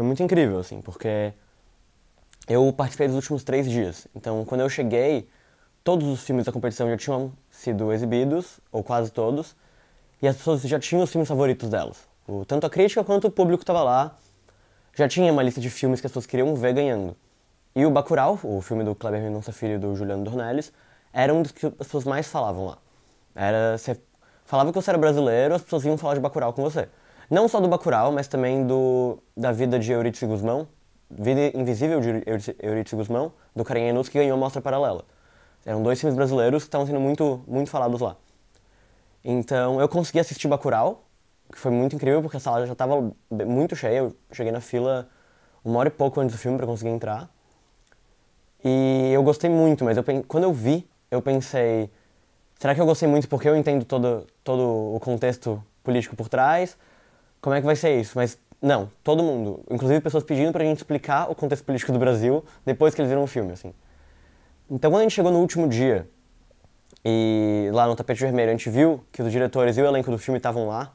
foi muito incrível, assim, porque eu participei dos últimos três dias. Então, quando eu cheguei, todos os filmes da competição já tinham sido exibidos, ou quase todos, e as pessoas já tinham os filmes favoritos delas. O, tanto a crítica quanto o público estava lá, já tinha uma lista de filmes que as pessoas queriam ver ganhando. E o Bacurau, o filme do Kleber Mendonça Filho e do Juliano Dornelles, era um dos que as pessoas mais falavam lá. Era, você falava que você era brasileiro, as pessoas iam falar de Bacurau com você. Não só do Bacurau, mas também do, da vida de Eurídice Guzmão, Vida Invisível de Eurídice Guzmão, do Karenenus, que ganhou a Mostra Paralela. Eram dois filmes brasileiros que estavam sendo muito, muito falados lá. Então eu consegui assistir Bacurau, que foi muito incrível, porque a sala já estava muito cheia. Eu cheguei na fila uma hora e pouco antes do filme para conseguir entrar. E eu gostei muito, mas eu, quando eu vi, eu pensei: será que eu gostei muito porque eu entendo todo, todo o contexto político por trás? como é que vai ser isso? Mas não, todo mundo, inclusive pessoas pedindo pra gente explicar o contexto político do Brasil depois que eles viram o filme, assim. Então quando a gente chegou no último dia e lá no tapete vermelho a gente viu que os diretores e o elenco do filme estavam lá,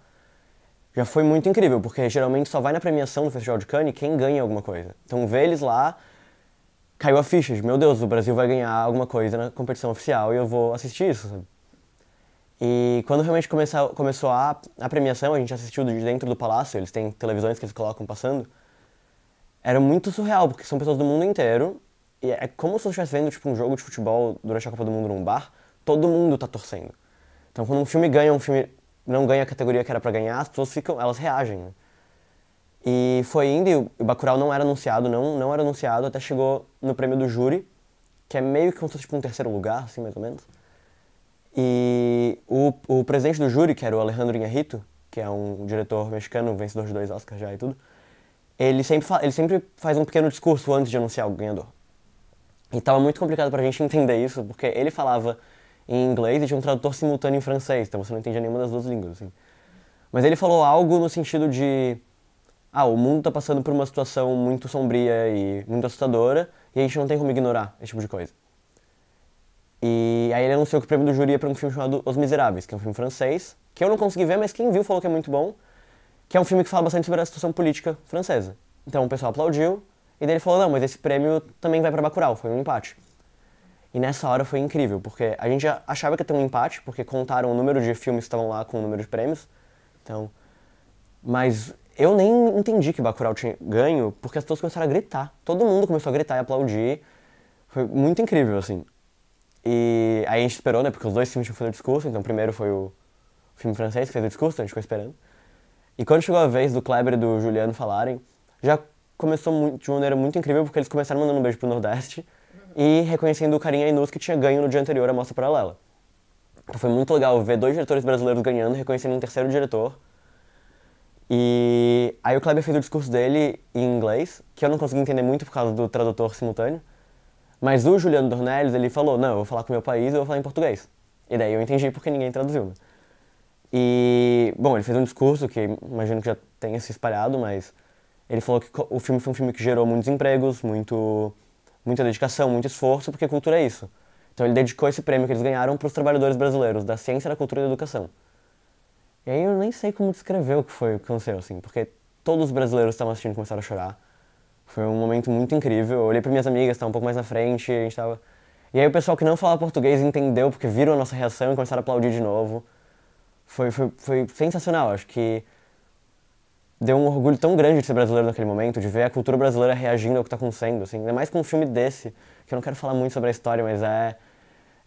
já foi muito incrível, porque geralmente só vai na premiação do Festival de Cannes quem ganha alguma coisa. Então ver eles lá, caiu a ficha de, meu Deus, o Brasil vai ganhar alguma coisa na competição oficial e eu vou assistir isso, sabe? E quando realmente começou, começou a, a premiação, a gente assistiu de dentro do palácio, eles têm televisões que eles colocam passando. Era muito surreal, porque são pessoas do mundo inteiro. E é como se você estivesse vendo tipo, um jogo de futebol durante a Copa do Mundo num bar, todo mundo tá torcendo. Então quando um filme ganha, um filme não ganha a categoria que era para ganhar, as pessoas ficam, elas reagem. Né? E foi indo, e o Bacurau não era anunciado, não, não era anunciado, até chegou no prêmio do júri, que é meio que como se fosse tipo, um terceiro lugar, assim, mais ou menos. E o, o presidente do júri, que era o Alejandro Inharrito, que é um diretor mexicano, vencedor de dois Oscars já e tudo, ele sempre, ele sempre faz um pequeno discurso antes de anunciar o ganhador. E tava muito complicado pra gente entender isso, porque ele falava em inglês e tinha um tradutor simultâneo em francês, então você não entendia nenhuma das duas línguas, assim. Mas ele falou algo no sentido de ah, o mundo tá passando por uma situação muito sombria e muito assustadora, e a gente não tem como ignorar esse tipo de coisa. E aí ele anunciou que o prêmio do júri ia é para um filme chamado Os Miseráveis, que é um filme francês, que eu não consegui ver, mas quem viu falou que é muito bom, que é um filme que fala bastante sobre a situação política francesa. Então o pessoal aplaudiu, e daí ele falou, não, mas esse prêmio também vai para Bacurau, foi um empate. E nessa hora foi incrível, porque a gente já achava que ia ter um empate, porque contaram o número de filmes que estavam lá com o número de prêmios, então... Mas eu nem entendi que Bacurau tinha ganho, porque as pessoas começaram a gritar. Todo mundo começou a gritar e aplaudir. Foi muito incrível, assim. E aí a gente esperou, né? Porque os dois filmes tinham feito o discurso. Então, primeiro foi o filme francês que fez o discurso, então a gente ficou esperando. E quando chegou a vez do Kleber e do Juliano falarem, já começou muito, de uma maneira muito incrível, porque eles começaram mandando um beijo pro Nordeste e reconhecendo o carinha Inus que tinha ganho no dia anterior a Mostra Paralela. Então foi muito legal ver dois diretores brasileiros ganhando, reconhecendo um terceiro diretor. E aí o Kleber fez o discurso dele em inglês, que eu não consegui entender muito por causa do tradutor simultâneo. Mas o Juliano Dornelles, ele falou, não, eu vou falar com o meu país, eu vou falar em português. E daí eu entendi porque ninguém traduziu, né? E, bom, ele fez um discurso que imagino que já tenha se espalhado, mas ele falou que o filme foi um filme que gerou muitos empregos, muito, muita dedicação, muito esforço, porque cultura é isso. Então ele dedicou esse prêmio que eles ganharam para os trabalhadores brasileiros da ciência, da cultura e da educação. E aí eu nem sei como descrever o que foi o que aconteceu, assim, porque todos os brasileiros que estavam assistindo começaram a chorar. Foi um momento muito incrível. Eu olhei para minhas amigas, estavam um pouco mais na frente, a gente estava E aí o pessoal que não falava português entendeu, porque viram a nossa reação e começaram a aplaudir de novo. Foi, foi, foi sensacional, acho que deu um orgulho tão grande de ser brasileiro naquele momento, de ver a cultura brasileira reagindo ao que está acontecendo, assim. Ainda mais com um filme desse, que eu não quero falar muito sobre a história, mas é...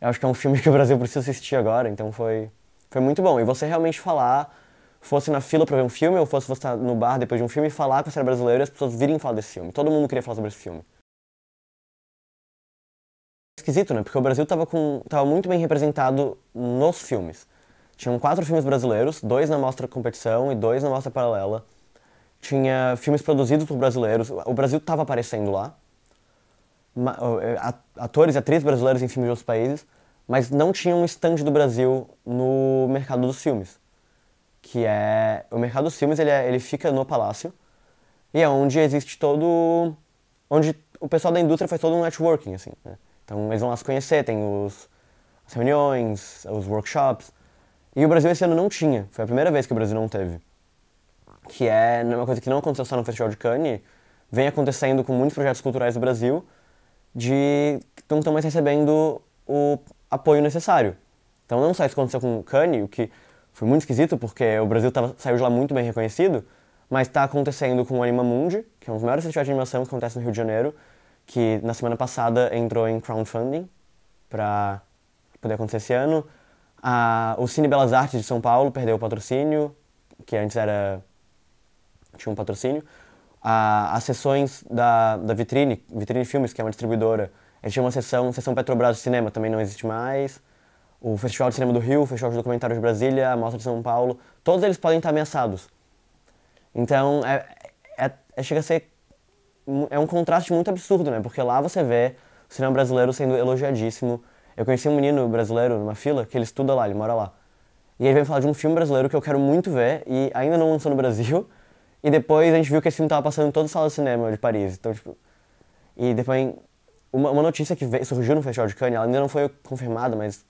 Eu acho que é um filme que o Brasil precisa assistir agora, então foi, foi muito bom. E você realmente falar fosse na fila para ver um filme ou fosse você estar tá no bar depois de um filme e falar com a série brasileira e as pessoas virem falar desse filme. Todo mundo queria falar sobre esse filme. Esquisito, né? Porque o Brasil estava com, tava muito bem representado nos filmes. Tinham quatro filmes brasileiros, dois na mostra competição e dois na mostra paralela. Tinha filmes produzidos por brasileiros. O Brasil estava aparecendo lá. É, atores e atrizes brasileiros em filmes de outros países. Mas não tinha um stand do Brasil no mercado dos filmes que é o mercado dos filmes ele, é, ele fica no palácio e é onde existe todo onde o pessoal da indústria faz todo um networking assim né? então eles vão lá se conhecer tem os as reuniões os workshops e o Brasil esse ano não tinha foi a primeira vez que o Brasil não teve que é, é uma coisa que não aconteceu só no Festival de Cannes vem acontecendo com muitos projetos culturais do Brasil de que não estão mais recebendo o apoio necessário então não só isso aconteceu com o Cannes o que foi muito esquisito porque o Brasil tava, saiu de lá muito bem reconhecido, mas está acontecendo com o Anima Mundi, que é um dos maiores festivais de animação que acontece no Rio de Janeiro, que na semana passada entrou em crowdfunding para poder acontecer esse ano. A, o Cine Belas Artes de São Paulo perdeu o patrocínio, que antes era tinha um patrocínio. A, as sessões da, da Vitrine, Vitrine Filmes, que é uma distribuidora, eles tinham uma sessão, sessão Petrobras de cinema, também não existe mais o Festival de Cinema do Rio, o Festival de Documentário de Brasília, a Mostra de São Paulo, todos eles podem estar ameaçados. Então, é, é, é, chega a ser. É um contraste muito absurdo, né? Porque lá você vê o cinema brasileiro sendo elogiadíssimo. Eu conheci um menino brasileiro numa fila que ele estuda lá, ele mora lá. E ele veio falar de um filme brasileiro que eu quero muito ver e ainda não lançou no Brasil. E depois a gente viu que esse filme estava passando em todas as salas de cinema de Paris. Então, tipo. E depois. Uma, uma notícia que veio, surgiu no Festival de Cannes, ela ainda não foi confirmada, mas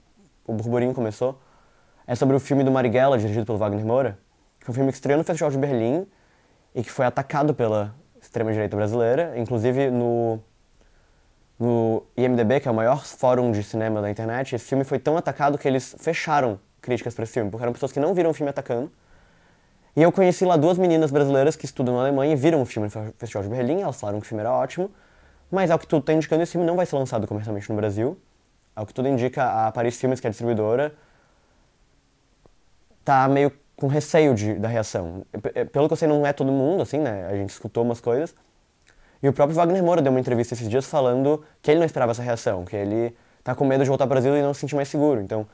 o burburinho começou, é sobre o filme do Marighella, dirigido pelo Wagner Moura, que foi é um filme que estreou no Festival de Berlim e que foi atacado pela extrema-direita brasileira, inclusive no, no IMDB, que é o maior fórum de cinema da internet, esse filme foi tão atacado que eles fecharam críticas para esse filme, porque eram pessoas que não viram o filme atacando. E eu conheci lá duas meninas brasileiras que estudam na Alemanha e viram o filme no Festival de Berlim, elas falaram que o filme era ótimo, mas ao que tudo está indicando, esse filme não vai ser lançado comercialmente no Brasil. Ao que tudo indica, a Paris Filmes, que é a distribuidora, tá meio com receio de, da reação. É, pelo que eu sei, não é todo mundo, assim, né? A gente escutou umas coisas. E o próprio Wagner Moura deu uma entrevista esses dias falando que ele não esperava essa reação, que ele tá com medo de voltar ao Brasil e não se sentir mais seguro. Então,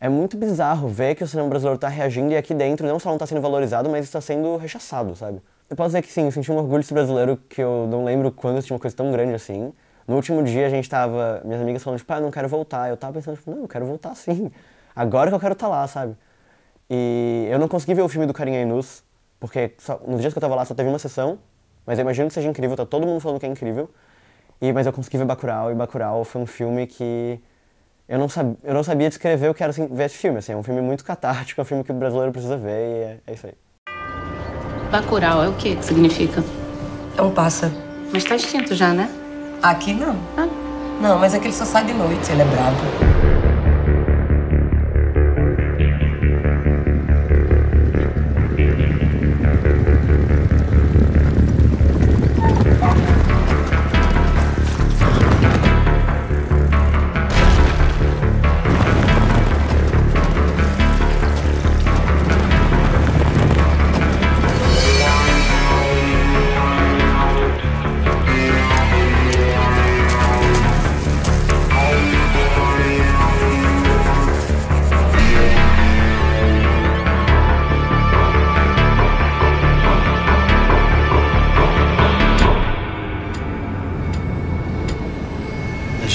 é muito bizarro ver que o cinema brasileiro tá reagindo e aqui dentro não só não tá sendo valorizado, mas está sendo rechaçado, sabe? Eu posso dizer que sim, eu senti um orgulho brasileiro que eu não lembro quando eu senti uma coisa tão grande assim. No último dia a gente tava, minhas amigas falando, tipo, ah, não quero voltar. Eu tava pensando, tipo, não, eu quero voltar sim. Agora que eu quero estar tá lá, sabe? E eu não consegui ver o filme do Carinha Inus, porque só, nos dias que eu tava lá só teve uma sessão, mas eu imagino que seja incrível, tá todo mundo falando que é incrível. E, mas eu consegui ver Bacurau, e Bacurau foi um filme que eu não, sab, eu não sabia descrever o que era assim, ver esse filme. Assim, é um filme muito catártico, é um filme que o brasileiro precisa ver, e é, é isso aí. Bacurau é o que que significa? É um pássaro. Mas tá extinto já, né? Aqui não. Ah. Não, mas aqui é ele só sai de noite, ele é brabo.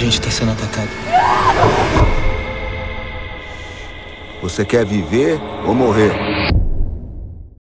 gente está sendo atacado. Você quer viver ou morrer?